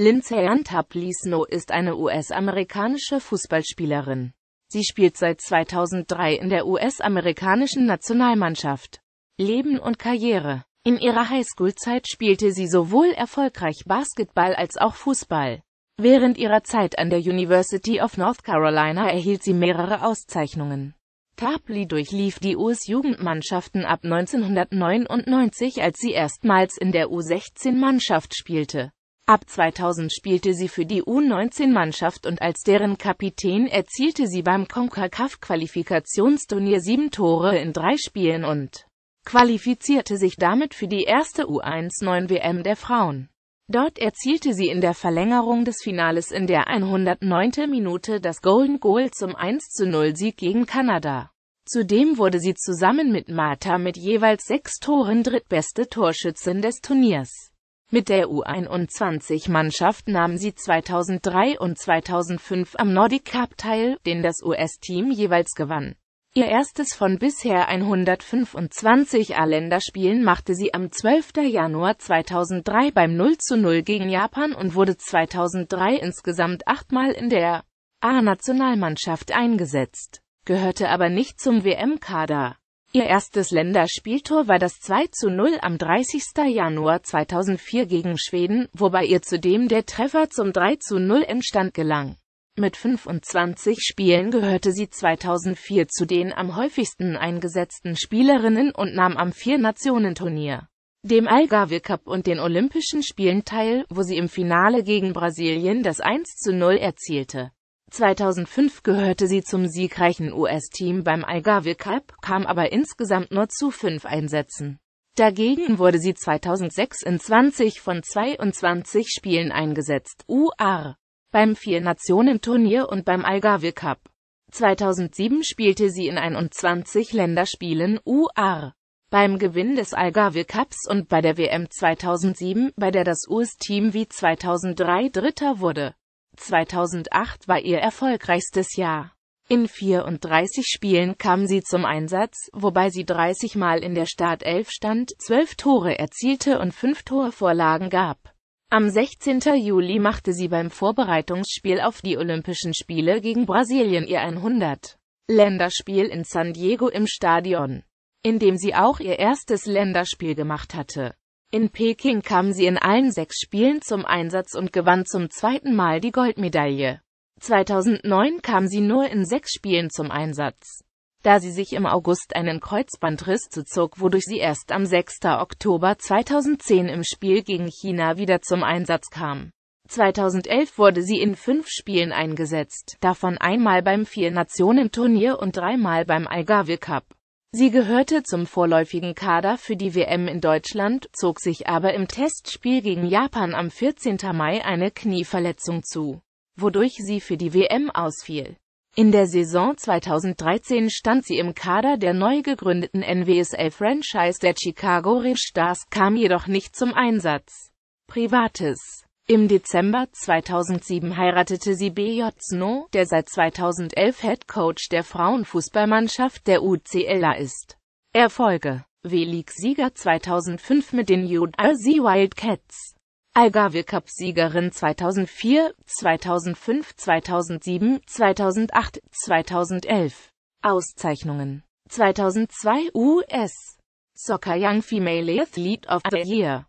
Lindsay Antaplisno ist eine US-amerikanische Fußballspielerin. Sie spielt seit 2003 in der US-amerikanischen Nationalmannschaft. Leben und Karriere In ihrer Highschool-Zeit spielte sie sowohl erfolgreich Basketball als auch Fußball. Während ihrer Zeit an der University of North Carolina erhielt sie mehrere Auszeichnungen. Tapley durchlief die US-Jugendmannschaften ab 1999, als sie erstmals in der U16-Mannschaft spielte. Ab 2000 spielte sie für die U19-Mannschaft und als deren Kapitän erzielte sie beim CONCACAF-Qualifikationsturnier sieben Tore in drei Spielen und qualifizierte sich damit für die erste U19-WM der Frauen. Dort erzielte sie in der Verlängerung des Finales in der 109. Minute das Golden Goal zum 1-0-Sieg gegen Kanada. Zudem wurde sie zusammen mit Martha mit jeweils sechs Toren drittbeste Torschützin des Turniers. Mit der U21-Mannschaft nahm sie 2003 und 2005 am Nordic Cup teil, den das US-Team jeweils gewann. Ihr erstes von bisher 125 A-Länderspielen machte sie am 12. Januar 2003 beim 0 zu 0 gegen Japan und wurde 2003 insgesamt achtmal in der A-Nationalmannschaft eingesetzt, gehörte aber nicht zum WM-Kader. Ihr erstes Länderspieltor war das 2 zu 0 am 30. Januar 2004 gegen Schweden, wobei ihr zudem der Treffer zum 3 zu 0 Endstand gelang. Mit 25 Spielen gehörte sie 2004 zu den am häufigsten eingesetzten Spielerinnen und nahm am Vier-Nationen-Turnier, dem Algarve Cup und den Olympischen Spielen teil, wo sie im Finale gegen Brasilien das 1 zu 0 erzielte. 2005 gehörte sie zum siegreichen US-Team beim Algarve Cup, kam aber insgesamt nur zu fünf Einsätzen. Dagegen wurde sie 2006 in 20 von 22 Spielen eingesetzt, UR, beim Vier-Nationen-Turnier und beim Algarve Cup. 2007 spielte sie in 21 Länderspielen, UR, beim Gewinn des Algarve Cups und bei der WM 2007, bei der das US-Team wie 2003 Dritter wurde. 2008 war ihr erfolgreichstes Jahr. In 34 Spielen kam sie zum Einsatz, wobei sie 30 Mal in der Startelf stand, 12 Tore erzielte und 5 Torvorlagen gab. Am 16. Juli machte sie beim Vorbereitungsspiel auf die Olympischen Spiele gegen Brasilien ihr 100. Länderspiel in San Diego im Stadion, in dem sie auch ihr erstes Länderspiel gemacht hatte. In Peking kam sie in allen sechs Spielen zum Einsatz und gewann zum zweiten Mal die Goldmedaille. 2009 kam sie nur in sechs Spielen zum Einsatz. Da sie sich im August einen Kreuzbandriss zuzog, wodurch sie erst am 6. Oktober 2010 im Spiel gegen China wieder zum Einsatz kam. 2011 wurde sie in fünf Spielen eingesetzt, davon einmal beim Vier-Nationen-Turnier und dreimal beim Algarve Cup. Sie gehörte zum vorläufigen Kader für die WM in Deutschland, zog sich aber im Testspiel gegen Japan am 14. Mai eine Knieverletzung zu, wodurch sie für die WM ausfiel. In der Saison 2013 stand sie im Kader der neu gegründeten NWSL-Franchise der Chicago Red Stars, kam jedoch nicht zum Einsatz. Privates im Dezember 2007 heiratete sie B.J. Snow, der seit 2011 Head Coach der Frauenfußballmannschaft der UCLA ist. Erfolge W-League-Sieger 2005 mit den URC Wildcats. Algarve Cup-Siegerin 2004, 2005, 2007, 2008, 2011. Auszeichnungen 2002 US Soccer Young Female Athlete of the Year